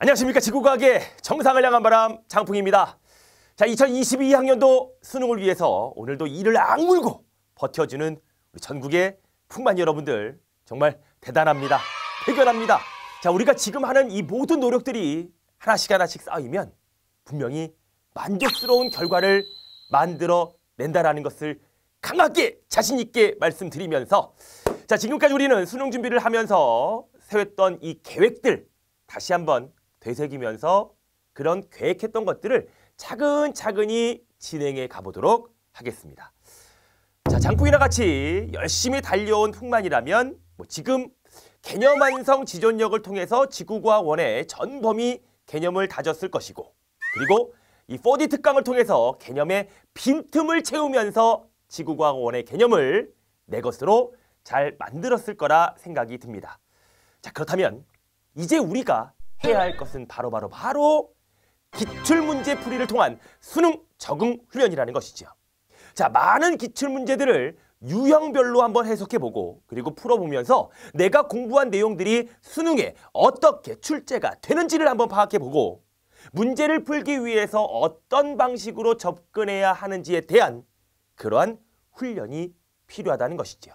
안녕하십니까 지구과학의 정상을 향한 바람 장풍입니다. 자 2022학년도 수능을 위해서 오늘도 이를 악물고 버텨주는 우리 전국의 풍만 여러분들 정말 대단합니다. 대견합니다. 자 우리가 지금 하는 이 모든 노력들이 하나씩 하나씩 쌓이면 분명히 만족스러운 결과를 만들어 낸다라는 것을 강하게 자신 있게 말씀드리면서 자 지금까지 우리는 수능 준비를 하면서 세웠던 이 계획들 다시 한번 되새기면서 그런 계획했던 것들을 차근차근히 진행해 가보도록 하겠습니다. 자, 장풍이나 같이 열심히 달려온 풍만이라면 뭐 지금 개념 완성 지존력을 통해서 지구과 원의 전 범위 개념을 다졌을 것이고 그리고 이 4D 특강을 통해서 개념의 빈틈을 채우면서 지구과 원의 개념을 내 것으로 잘 만들었을 거라 생각이 듭니다. 자 그렇다면 이제 우리가 해야 할 것은 바로바로 바로, 바로 기출문제 풀이를 통한 수능 적응 훈련이라는 것이죠. 자, 많은 기출문제들을 유형별로 한번 해석해보고 그리고 풀어보면서 내가 공부한 내용들이 수능에 어떻게 출제가 되는지를 한번 파악해보고 문제를 풀기 위해서 어떤 방식으로 접근해야 하는지에 대한 그러한 훈련이 필요하다는 것이죠.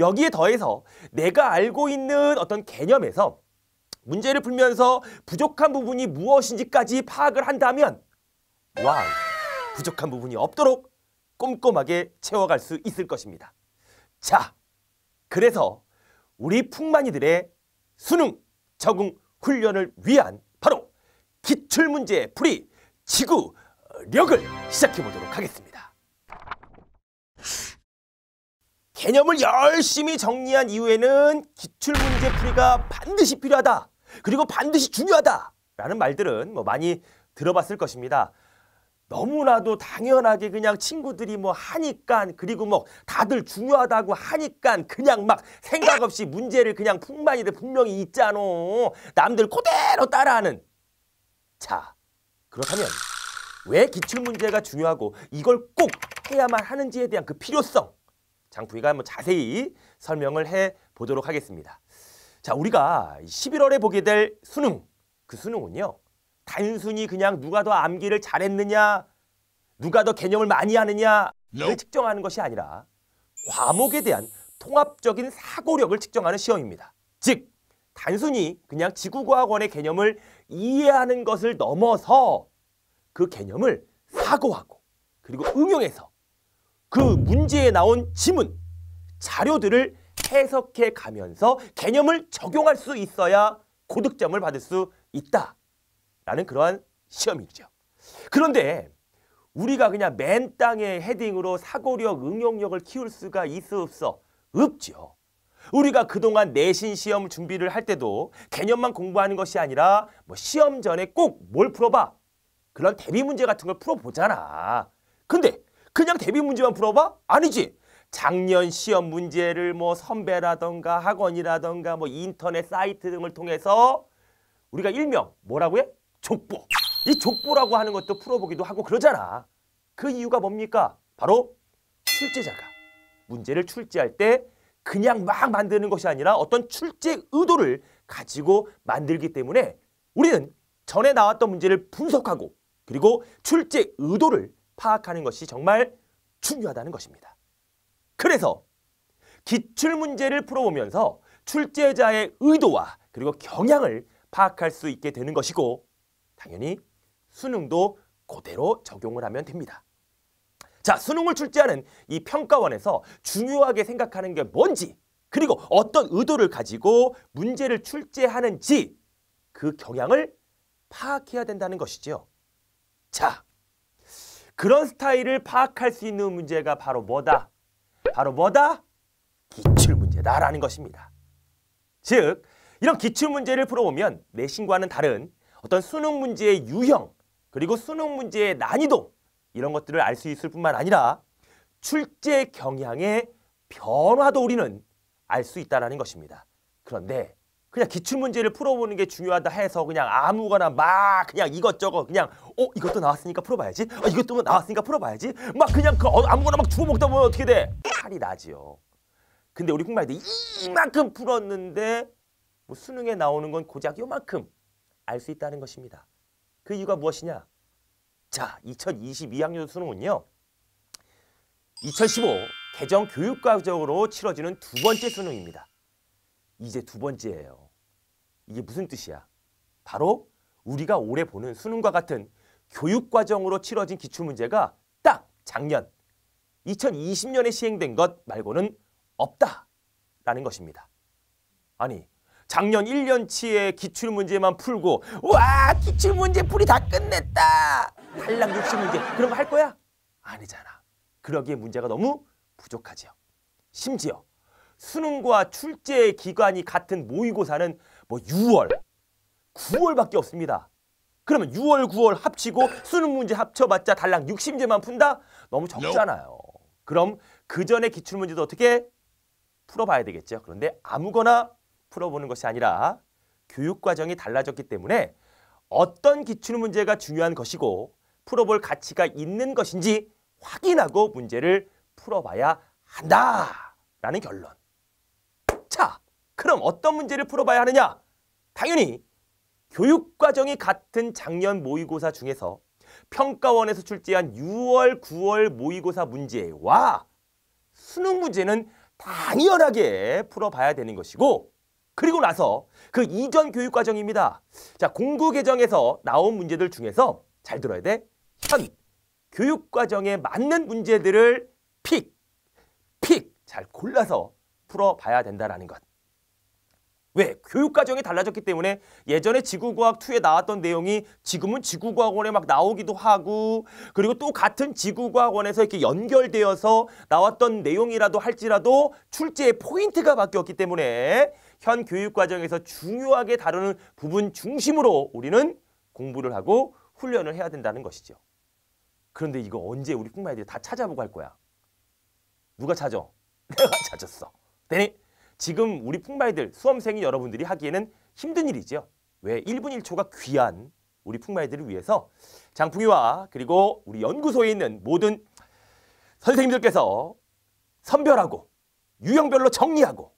여기에 더해서 내가 알고 있는 어떤 개념에서 문제를 풀면서 부족한 부분이 무엇인지까지 파악을 한다면 와우, 부족한 부분이 없도록 꼼꼼하게 채워갈 수 있을 것입니다. 자, 그래서 우리 풍만이들의 수능 적응 훈련을 위한 바로 기출문제 풀이 지구력을 시작해보도록 하겠습니다. 개념을 열심히 정리한 이후에는 기출문제 풀이가 반드시 필요하다. 그리고 반드시 중요하다라는 말들은 뭐 많이 들어봤을 것입니다. 너무나도 당연하게 그냥 친구들이 뭐 하니깐 그리고 뭐 다들 중요하다고 하니깐 그냥 막 생각 없이 문제를 그냥 풍만이들 분명히 있잖아. 남들 그대로 따라하는. 자, 그렇다면 왜 기출문제가 중요하고 이걸 꼭 해야만 하는지에 대한 그 필요성 장부이가 한번 자세히 설명을 해 보도록 하겠습니다. 자, 우리가 11월에 보게 될 수능, 그 수능은요. 단순히 그냥 누가 더 암기를 잘했느냐, 누가 더 개념을 많이 하느냐를 no. 측정하는 것이 아니라 과목에 대한 통합적인 사고력을 측정하는 시험입니다. 즉, 단순히 그냥 지구과학원의 개념을 이해하는 것을 넘어서 그 개념을 사고하고 그리고 응용해서 그 문제에 나온 지문, 자료들을 해석해 가면서 개념을 적용할 수 있어야 고득점을 받을 수 있다라는 그러한 시험이죠. 그런데 우리가 그냥 맨 땅에 헤딩으로 사고력, 응용력을 키울 수가 있어 없어? 없죠. 우리가 그동안 내신 시험 준비를 할 때도 개념만 공부하는 것이 아니라 뭐 시험 전에 꼭 뭘 풀어봐? 그런 대비 문제 같은 걸 풀어보잖아. 근데 그냥 대비 문제만 풀어봐? 아니지. 작년 시험 문제를 뭐 선배라던가 학원이라던가 뭐 인터넷 사이트 등을 통해서 우리가 일명 뭐라고 해? 족보. 이 족보라고 하는 것도 풀어보기도 하고 그러잖아. 그 이유가 뭡니까? 바로 출제자가 문제를 출제할 때 그냥 막 만드는 것이 아니라 어떤 출제 의도를 가지고 만들기 때문에 우리는 전에 나왔던 문제를 분석하고 그리고 출제 의도를 파악하는 것이 정말 중요하다는 것입니다. 그래서 기출문제를 풀어보면서 출제자의 의도와 그리고 경향을 파악할 수 있게 되는 것이고 당연히 수능도 그대로 적용을 하면 됩니다. 자, 수능을 출제하는 이 평가원에서 중요하게 생각하는 게 뭔지 그리고 어떤 의도를 가지고 문제를 출제하는지 그 경향을 파악해야 된다는 것이지요. 자, 그런 스타일을 파악할 수 있는 문제가 바로 뭐다? 바로 뭐다? 기출문제다라는 것입니다. 즉, 이런 기출문제를 풀어보면 내신과는 다른 어떤 수능 문제의 유형, 그리고 수능 문제의 난이도 이런 것들을 알 수 있을 뿐만 아니라 출제 경향의 변화도 우리는 알 수 있다는 것입니다. 그런데 그냥 기출문제를 풀어보는 게 중요하다 해서 그냥 아무거나 막 그냥 이것저것 그냥 어 이것도 나왔으니까 풀어봐야지 어, 이것도 뭐 나왔으니까 풀어봐야지 막 그냥 그 어, 아무거나 막 주워먹다 보면 어떻게 돼? 살이 나지요 근데 우리 국말대 이만큼 풀었는데 뭐 수능에 나오는 건 고작 요만큼 알 수 있다는 것입니다 그 이유가 무엇이냐? 자 2022학년 수능은요 2015 개정 교육과정으로 치러지는 두 번째 수능입니다 이제 두 번째예요. 이게 무슨 뜻이야? 바로 우리가 올해 보는 수능과 같은 교육과정으로 치러진 기출문제가 딱 작년 2020년에 시행된 것 말고는 없다라는 것입니다. 아니 작년 1년치의 기출문제만 풀고 와 기출문제 풀이 다 끝냈다 달랑 60문제 그런 거 할 거야? 아니잖아. 그러기에 문제가 너무 부족하지요. 심지어 수능과 출제 기간이 같은 모의고사는 뭐 6월, 9월밖에 없습니다. 그러면 6월, 9월 합치고 수능 문제 합쳐봤자 달랑 60문제만 푼다? 너무 적잖아요. 그럼 그 전에 기출문제도 어떻게 풀어봐야 되겠죠. 그런데 아무거나 풀어보는 것이 아니라 교육과정이 달라졌기 때문에 어떤 기출문제가 중요한 것이고 풀어볼 가치가 있는 것인지 확인하고 문제를 풀어봐야 한다라는 결론. 그럼 어떤 문제를 풀어봐야 하느냐? 당연히 교육과정이 같은 작년 모의고사 중에서 평가원에서 출제한 6월, 9월 모의고사 문제와 수능 문제는 당연하게 풀어봐야 되는 것이고 그리고 나서 그 이전 교육과정입니다. 자 공구 개정에서 나온 문제들 중에서 잘 들어야 돼. 현 교육과정에 맞는 문제들을 픽, 픽 잘 골라서 풀어봐야 된다는 것. 왜? 교육 과정이 달라졌기 때문에 예전에 지구과학 2에 나왔던 내용이 지금은 지구과학원에 막 나오기도 하고 그리고 또 같은 지구과학원에서 이렇게 연결되어서 나왔던 내용이라도 할지라도 출제의 포인트가 바뀌었기 때문에 현 교육 과정에서 중요하게 다루는 부분 중심으로 우리는 공부를 하고 훈련을 해야 된다는 것이죠. 그런데 이거 언제 우리 흑마이들이 다 찾아보고 할 거야? 누가 찾아? 내가 찾았어. 되니? 지금 우리 풍마이들 수험생이 여러분들이 하기에는 힘든 일이죠. 왜? 1분 1초가 귀한 우리 풍마이들을 위해서 장풍이와 그리고 우리 연구소에 있는 모든 선생님들께서 선별하고 유형별로 정리하고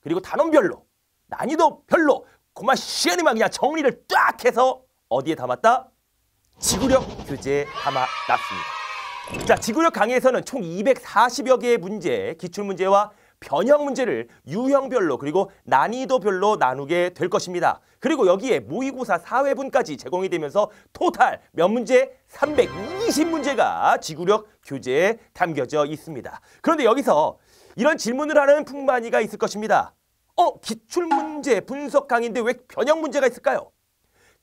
그리고 단원별로 난이도별로 고마 시안이만 그냥 정리를 쫙 해서 어디에 담았다? 지구력 교재에 담아놨습니다. 자, 지구력 강의에서는 총 240여 개의 문제, 기출문제와 변형 문제를 유형별로 그리고 난이도별로 나누게 될 것입니다. 그리고 여기에 모의고사 4회분까지 제공이 되면서 토탈 몇 문제? 320문제가 지구력 교재에 담겨져 있습니다. 그런데 여기서 이런 질문을 하는 풍만이가 있을 것입니다. 어? 기출문제 분석 강의인데 왜 변형 문제가 있을까요?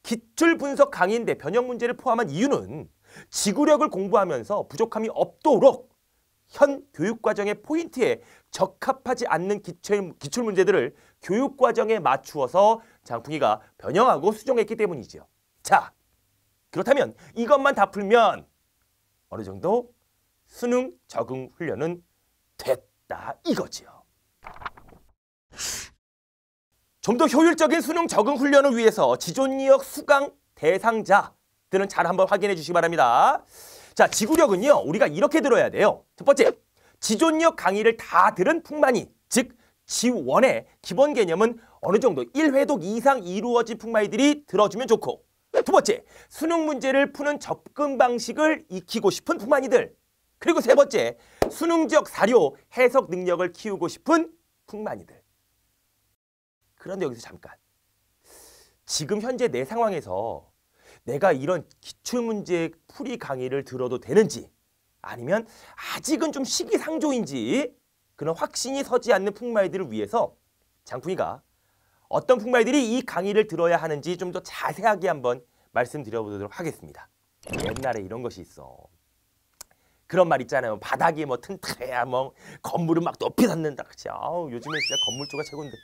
기출 분석 강의인데 변형 문제를 포함한 이유는 지구력을 공부하면서 부족함이 없도록 현 교육과정의 포인트에 적합하지 않는 기출, 기출 문제들을 교육 과정에 맞추어서 장풍이가 변형하고 수정했기 때문이죠 자, 그렇다면 이것만 다 풀면 어느 정도 수능 적응 훈련은 됐다 이거죠좀 더 효율적인 수능 적응 훈련을 위해서 지존이역 수강 대상자들은 잘 한번 확인해 주시기 바랍니다. 자, 지구력은요. 우리가 이렇게 들어야 돼요. 첫 번째, 지존력 강의를 다 들은 풍만이 즉 지원의 기본 개념은 어느 정도 1회독 이상 이루어진 풍마이들이 들어주면 좋고 두 번째, 수능 문제를 푸는 접근 방식을 익히고 싶은 풍만이들 그리고 세 번째, 수능적 사료 해석 능력을 키우고 싶은 풍만이들 그런데 여기서 잠깐 지금 현재 내 상황에서 내가 이런 기출문제 풀이 강의를 들어도 되는지 아니면 아직은 좀 시기상조인지 그런 확신이 서지 않는 풍마이들을 위해서 장풍이가 어떤 풍마이들이 이 강의를 들어야 하는지 좀 더 자세하게 한번 말씀드려보도록 하겠습니다. 옛날에 이런 것이 있어. 그런 말 있잖아요. 바닥이 뭐 튼튼해야 뭐 건물은 막 높이 닿는다. 그치? 아우, 요즘에 진짜 건물 쪽가 최고인데.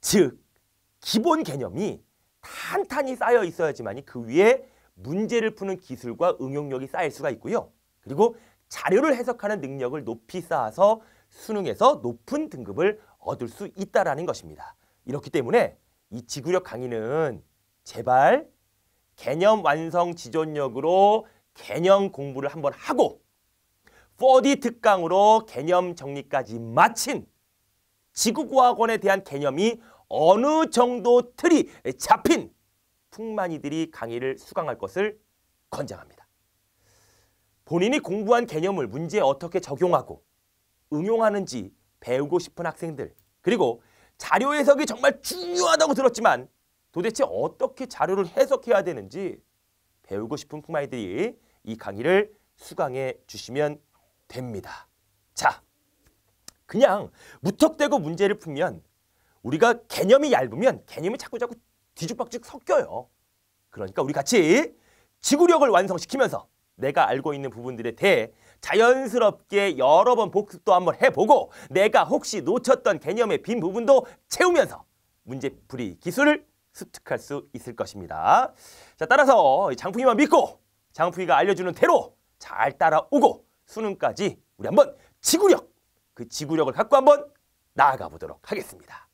즉, 기본 개념이 탄탄히 쌓여 있어야지만그 위에 문제를 푸는 기술과 응용력이 쌓일 수가 있고요. 그리고 자료를 해석하는 능력을 높이 쌓아서 수능에서 높은 등급을 얻을 수있다는 것입니다. 이렇기 때문에 이 지구력 강의는 제발 개념 완성 지존력으로 개념 공부를 한번 하고 4D 특강으로 개념 정리까지 마친 지구과학원에 대한 개념이 어느 정도 틀이 잡힌 풍만이들이 강의를 수강할 것을 권장합니다. 본인이 공부한 개념을 문제에 어떻게 적용하고 응용하는지 배우고 싶은 학생들 그리고 자료 해석이 정말 중요하다고 들었지만 도대체 어떻게 자료를 해석해야 되는지 배우고 싶은 풍마이들이 이 강의를 수강해 주시면 됩니다. 자, 그냥 무턱대고 문제를 풀면 우리가 개념이 얇으면 개념이 자꾸 자꾸 뒤죽박죽 섞여요. 그러니까 우리 같이 지구력을 완성시키면서 내가 알고 있는 부분들에 대해 자연스럽게 여러 번 복습도 한번 해보고 내가 혹시 놓쳤던 개념의 빈 부분도 채우면서 문제풀이 기술을 습득할 수 있을 것입니다. 자, 따라서 장풍이만 믿고 장풍이가 알려주는 대로 잘 따라오고 수능까지 우리 한번 지구력, 그 지구력을 갖고 한번 나아가 보도록 하겠습니다.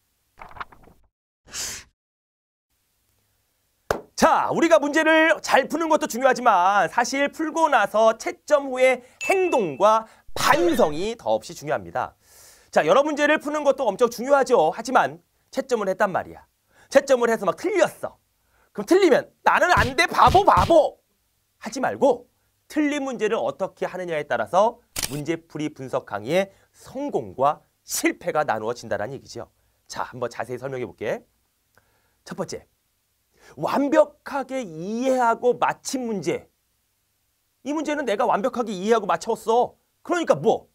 자, 우리가 문제를 잘 푸는 것도 중요하지만 사실 풀고 나서 채점 후에 행동과 반성이 더없이 중요합니다. 자, 여러 문제를 푸는 것도 엄청 중요하죠. 하지만 채점을 했단 말이야. 채점을 해서 막 틀렸어. 그럼 틀리면 나는 안 돼, 바보, 바보! 하지 말고 틀린 문제를 어떻게 하느냐에 따라서 문제풀이 분석 강의의 성공과 실패가 나누어진다는 얘기죠. 자, 한번 자세히 설명해 볼게. 첫 번째, 완벽하게 이해하고 마친 문제. 이 문제는 내가 완벽하게 이해하고 맞췄어. 그러니까 뭐?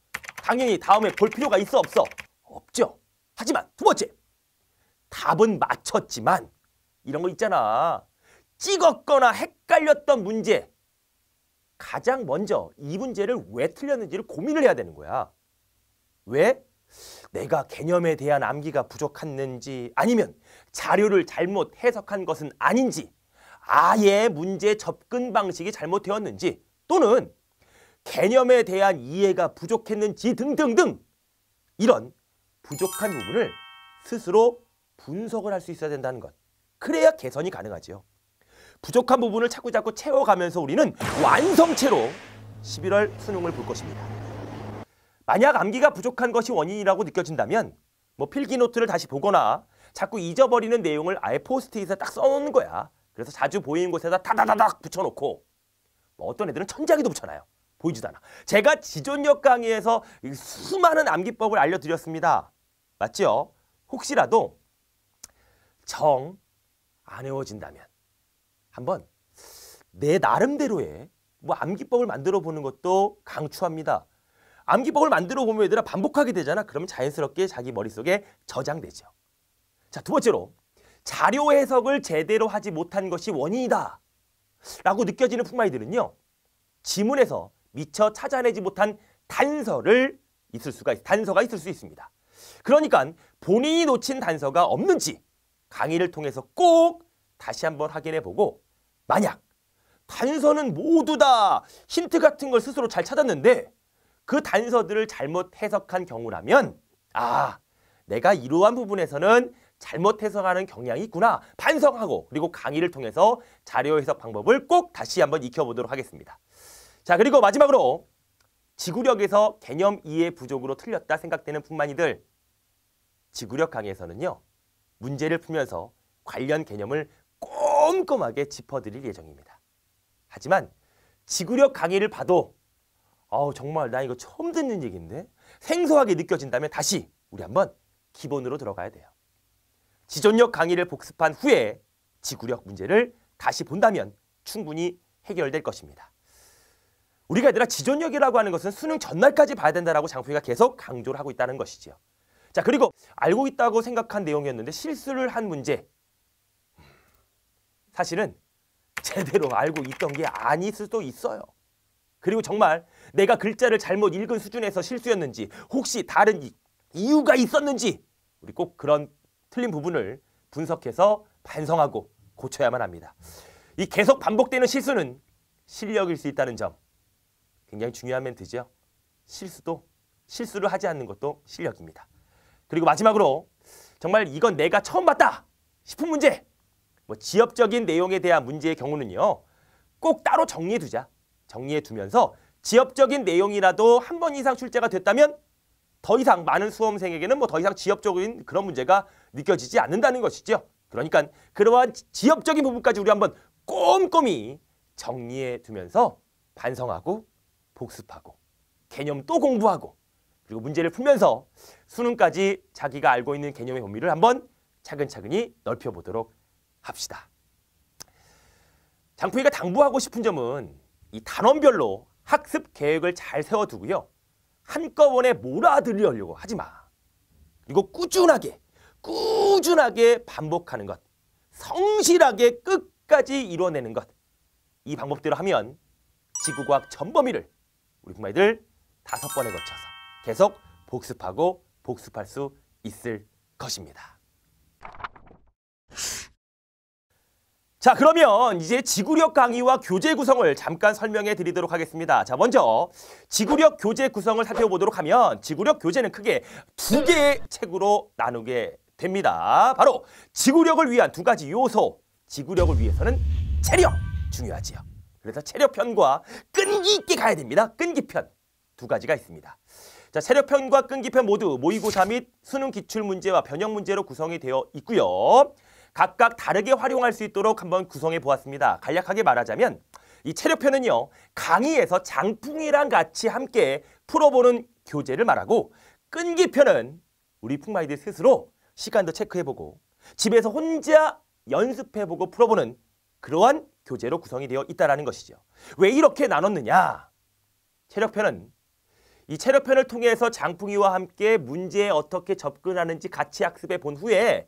당연히 다음에 볼 필요가 있어 없어? 없죠. 하지만 두 번째. 답은 맞췄지만 이런 거 있잖아. 찍었거나 헷갈렸던 문제. 가장 먼저 이 문제를 왜 틀렸는지를 고민을 해야 되는 거야. 왜 내가 개념에 대한 암기가 부족했는지 아니면 자료를 잘못 해석한 것은 아닌지 아예 문제 접근 방식이 잘못되었는지 또는 개념에 대한 이해가 부족했는지 등등등 이런 부족한 부분을 스스로 분석을 할 수 있어야 된다는 것. 그래야 개선이 가능하지요. 부족한 부분을 자꾸자꾸 채워가면서 우리는 완성체로 11월 수능을 볼 것입니다. 만약 암기가 부족한 것이 원인이라고 느껴진다면 뭐 필기 노트를 다시 보거나 자꾸 잊어버리는 내용을 아예 포스트잇에 딱 써놓는 거야. 그래서 자주 보이는 곳에다 다다다닥 붙여놓고 뭐 어떤 애들은 천장에도 붙여놔요. 보이지도 않아. 제가 지존력 강의에서 수많은 암기법을 알려드렸습니다. 맞죠 혹시라도 정 안 외워진다면 한번 내 나름대로의 뭐 암기법을 만들어 보는 것도 강추합니다. 암기법을 만들어 보면 얘들아 반복하게 되잖아. 그러면 자연스럽게 자기 머릿속에 저장되죠. 자, 두 번째로 자료 해석을 제대로 하지 못한 것이 원인이다. 라고 느껴지는 풍마이들은요. 지문에서 미처 찾아내지 못한 단서를 있을 수가 단서가 있을 수 있습니다. 그러니까 본인이 놓친 단서가 없는지 강의를 통해서 꼭 다시 한번 확인해 보고 만약 단서는 모두 다 힌트 같은 걸 스스로 잘 찾았는데 그 단서들을 잘못 해석한 경우라면 아 내가 이러한 부분에서는 잘못 해석하는 경향이 있구나 반성하고 그리고 강의를 통해서 자료 해석 방법을 꼭 다시 한번 익혀보도록 하겠습니다. 자 그리고 마지막으로 지구력에서 개념 이해 부족으로 틀렸다 생각되는 분만이들 지구력 강의에서는요 문제를 풀면서 관련 개념을 꼼꼼하게 짚어드릴 예정입니다. 하지만 지구력 강의를 봐도 아우 정말 나 이거 처음 듣는 얘기인데 생소하게 느껴진다면 다시 우리 한번 기본으로 들어가야 돼요. 지존력 강의를 복습한 후에 지구력 문제를 다시 본다면 충분히 해결될 것입니다. 우리가 얘들아 지존력이라고 하는 것은 수능 전날까지 봐야 된다라고 장표가 계속 강조를 하고 있다는 것이지요. 자 그리고 알고 있다고 생각한 내용이었는데 실수를 한 문제 사실은 제대로 알고 있던 게 아닐 수도 있어요. 그리고 정말 내가 글자를 잘못 읽은 수준에서 실수였는지 혹시 다른 이유가 있었는지 우리 꼭 그런 틀린 부분을 분석해서 반성하고 고쳐야만 합니다. 이 계속 반복되는 실수는 실력일 수 있다는 점 굉장히 중요한 멘트죠. 실수도 실수를 하지 않는 것도 실력입니다. 그리고 마지막으로 정말 이건 내가 처음 봤다 싶은 문제 뭐 지엽적인 내용에 대한 문제의 경우는요. 꼭 따로 정리해 두자. 정리해 두면서 지역적인 내용이라도 한 번 이상 출제가 됐다면 더 이상 많은 수험생에게는 뭐 더 이상 지역적인 그런 문제가 느껴지지 않는다는 것이죠. 그러니까 그러한 지역적인 부분까지 우리 한번 꼼꼼히 정리해 두면서 반성하고 복습하고 개념 또 공부하고 그리고 문제를 풀면서 수능까지 자기가 알고 있는 개념의 범위를 한번 차근차근히 넓혀보도록 합시다. 장풍이가 당부하고 싶은 점은 이 단원별로 학습 계획을 잘 세워두고요. 한꺼번에 몰아들이려고 하지 마. 그리고 꾸준하게, 꾸준하게 반복하는 것. 성실하게 끝까지 이뤄내는 것. 이 방법대로 하면 지구과학 전 범위를 우리 부모님들 다섯 번에 걸쳐서 계속 복습하고 복습할 수 있을 것입니다. 자 그러면 이제 지구력 강의와 교재 구성을 잠깐 설명해 드리도록 하겠습니다. 자 먼저 지구력 교재 구성을 살펴보도록 하면 지구력 교재는 크게 두 개의 책으로 나누게 됩니다. 바로 지구력을 위한 두 가지 요소. 지구력을 위해서는 체력 중요하지요. 그래서 체력편과 끈기 있게 가야 됩니다. 끈기편 두 가지가 있습니다. 자, 체력편과 끈기편 모두 모의고사 및 수능 기출 문제와 변형 문제로 구성이 되어 있고요. 각각 다르게 활용할 수 있도록 한번 구성해 보았습니다. 간략하게 말하자면 이 체력표는요. 강의에서 장풍이랑 같이 함께 풀어보는 교재를 말하고 끈기표는 우리 풍마이들 스스로 시간도 체크해보고 집에서 혼자 연습해보고 풀어보는 그러한 교재로 구성이 되어 있다는 것이죠. 왜 이렇게 나눴느냐? 체력편은 이 체력편을 통해서 장풍이와 함께 문제에 어떻게 접근하는지 같이 학습해 본 후에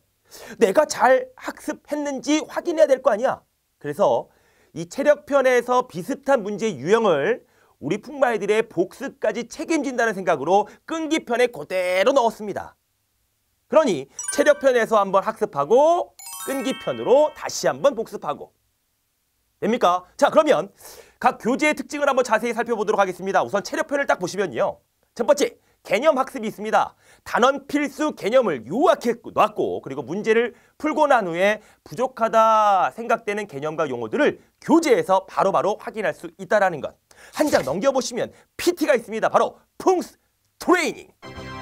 내가 잘 학습했는지 확인해야 될 거 아니야. 그래서 이 체력편에서 비슷한 문제 유형을 우리 풍마애들의 복습까지 책임진다는 생각으로 끈기편에 그대로 넣었습니다. 그러니 체력편에서 한번 학습하고 끈기편으로 다시 한번 복습하고 됩니까? 자 그러면 각 교재의 특징을 한번 자세히 살펴보도록 하겠습니다. 우선 체력편을 딱 보시면요. 첫 번째, 개념 학습이 있습니다. 단원 필수 개념을 요약해 놨고 그리고 문제를 풀고 난 후에 부족하다 생각되는 개념과 용어들을 교재에서 바로바로 바로 확인할 수 있다는 것. 한 장 넘겨보시면 PT가 있습니다. 바로 풍스 트레이닝.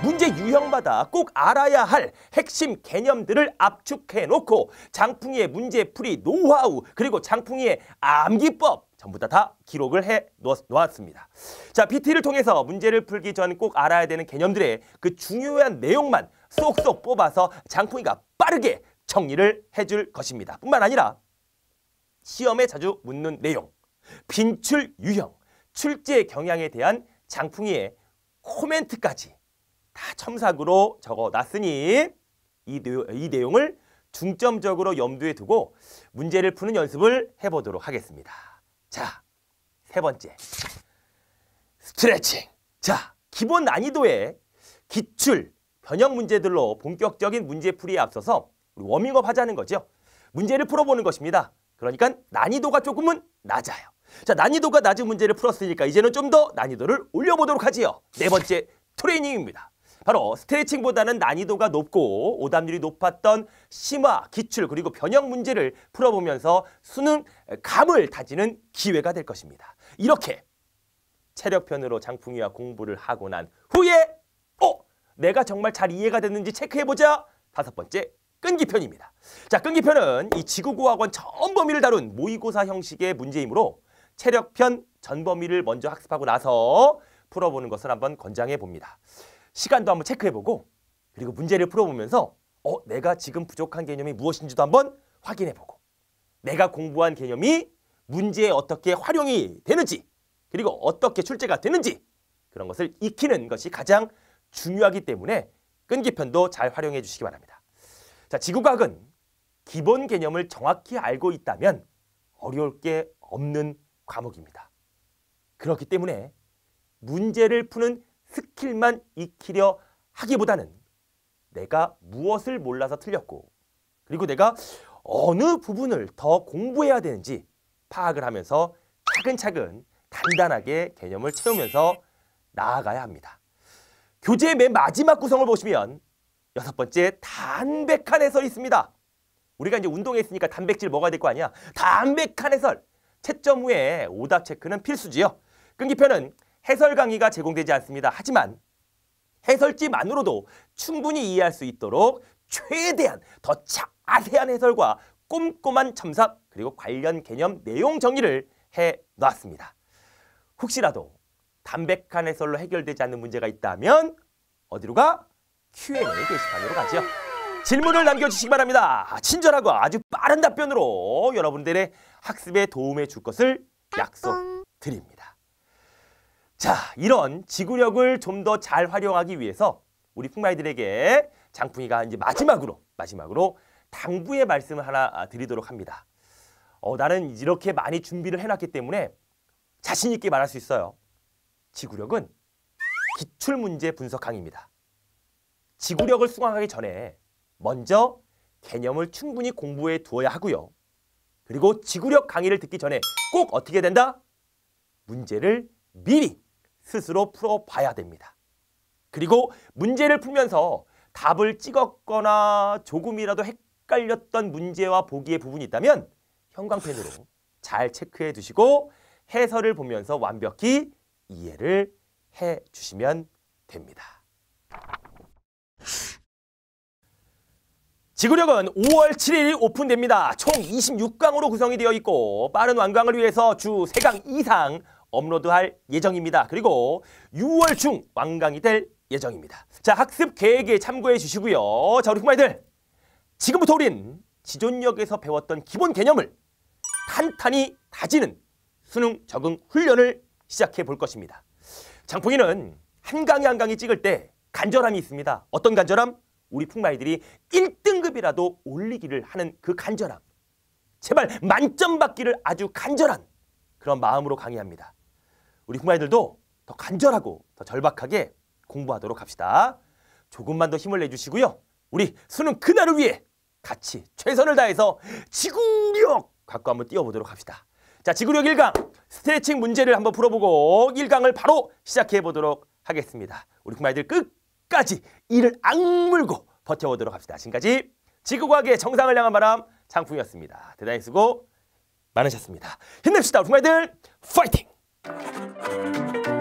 문제 유형마다 꼭 알아야 할 핵심 개념들을 압축해놓고 장풍이의 문제풀이 노하우 그리고 장풍이의 암기법 전부 다, 다 기록을 해 놓았습니다. 자, BT를 통해서 문제를 풀기 전 꼭 알아야 되는 개념들의 그 중요한 내용만 쏙쏙 뽑아서 장풍이가 빠르게 정리를 해줄 것입니다. 뿐만 아니라 시험에 자주 묻는 내용, 빈출 유형, 출제 경향에 대한 장풍이의 코멘트까지 다 첨삭으로 적어놨으니 이, 이 내용을 중점적으로 염두에 두고 문제를 푸는 연습을 해보도록 하겠습니다. 자, 세 번째. 스트레칭. 자, 기본 난이도의 기출, 변형 문제들로 본격적인 문제풀이에 앞서서 워밍업 하자는 거죠. 문제를 풀어보는 것입니다. 그러니까 난이도가 조금은 낮아요. 자, 난이도가 낮은 문제를 풀었으니까 이제는 좀 더 난이도를 올려보도록 하지요. 네 번째, 트레이닝입니다. 바로 스트레칭보다는 난이도가 높고 오답률이 높았던 심화, 기출 그리고 변형 문제를 풀어보면서 수능 감을 다지는 기회가 될 것입니다. 이렇게 체력편으로 장풍이와 공부를 하고 난 후에 어? 내가 정말 잘 이해가 됐는지 체크해보자. 다섯 번째, 끈기편입니다. 자, 끈기편은 이 지구고학원 전 범위를 다룬 모의고사 형식의 문제이므로 체력편 전 범위를 먼저 학습하고 나서 풀어보는 것을 한번 권장해 봅니다. 시간도 한번 체크해보고 그리고 문제를 풀어보면서 어 내가 지금 부족한 개념이 무엇인지도 한번 확인해보고 내가 공부한 개념이 문제에 어떻게 활용이 되는지 그리고 어떻게 출제가 되는지 그런 것을 익히는 것이 가장 중요하기 때문에 끈기편도 잘 활용해 주시기 바랍니다. 자, 지구과학은 기본 개념을 정확히 알고 있다면 어려울 게 없는 과목입니다. 그렇기 때문에 문제를 푸는 스킬만 익히려 하기보다는 내가 무엇을 몰라서 틀렸고 그리고 내가 어느 부분을 더 공부해야 되는지 파악을 하면서 차근차근 단단하게 개념을 채우면서 나아가야 합니다. 교재의 맨 마지막 구성을 보시면 여섯 번째 단백한 해설이 있습니다. 우리가 이제 운동했으니까 단백질 먹어야 될 거 아니야. 단백한 해설. 채점 후에 오답 체크는 필수지요. 끈기표는 해설 강의가 제공되지 않습니다. 하지만 해설지만으로도 충분히 이해할 수 있도록 최대한 더 자세한 해설과 꼼꼼한 첨삭 그리고 관련 개념 내용 정리를 해놨습니다. 혹시라도 담백한 해설로 해결되지 않는 문제가 있다면 어디로 가? Q&A 게시판으로 가죠. 질문을 남겨주시기 바랍니다. 친절하고 아주 빠른 답변으로 여러분들의 학습에 도움을 줄 것을 약속드립니다. 자, 이런 지구력을 좀 더 잘 활용하기 위해서 우리 풍마이들에게 장풍이가 이제 마지막으로 마지막으로 당부의 말씀을 하나 아, 드리도록 합니다. 어, 나는 이렇게 많이 준비를 해놨기 때문에 자신 있게 말할 수 있어요. 지구력은 기출문제 분석 강의입니다. 지구력을 수강하기 전에 먼저 개념을 충분히 공부해 두어야 하고요. 그리고 지구력 강의를 듣기 전에 꼭 어떻게 된다? 문제를 미리 스스로 풀어봐야 됩니다. 그리고 문제를 풀면서 답을 찍었거나 조금이라도 헷갈렸던 문제와 보기의 부분이 있다면 형광펜으로 잘 체크해 두시고 해설을 보면서 완벽히 이해를 해 주시면 됩니다. 지구력은 5월 7일 오픈됩니다. 총 26강으로 구성이 되어 있고 빠른 완강을 위해서 주 3강 이상 업로드할 예정입니다. 그리고 6월 중 완강이 될 예정입니다. 자, 학습 계획에 참고해 주시고요. 자, 우리 부마이들 지금부터 우린 지존역에서 배웠던 기본 개념을 탄탄히 다지는 수능 적응 훈련을 시작해 볼 것입니다. 장풍이는 한강이 한강이 찍을 때 간절함이 있습니다. 어떤 간절함? 우리 풍마이들이 1등급이라도 올리기를 하는 그 간절함. 제발 만점 받기를 아주 간절한 그런 마음으로 강의합니다. 우리 k 마이들도더 간절하고 더 절박하게 공부하도록 합시다. 조금만 더 힘을 내주시고요. 우리 수능 그날을 위해 같이 최선을 다해서 지구력 갖고 한번 뛰어보도록 합시다. 자, 지구력 1강 스트레칭 문제를 한번 풀어보고 1강을 바로 시작해보도록 하겠습니다. 우리 k 마이들 끝까지 이를 악물고 버텨보도록 합시다. 지금까지 지구과학의 정상을 향한 바람 장풍이었습니다. 대단히 수고 많으셨습니다. 힘냅시다. 우리 k 마이들 파이팅! Thank you.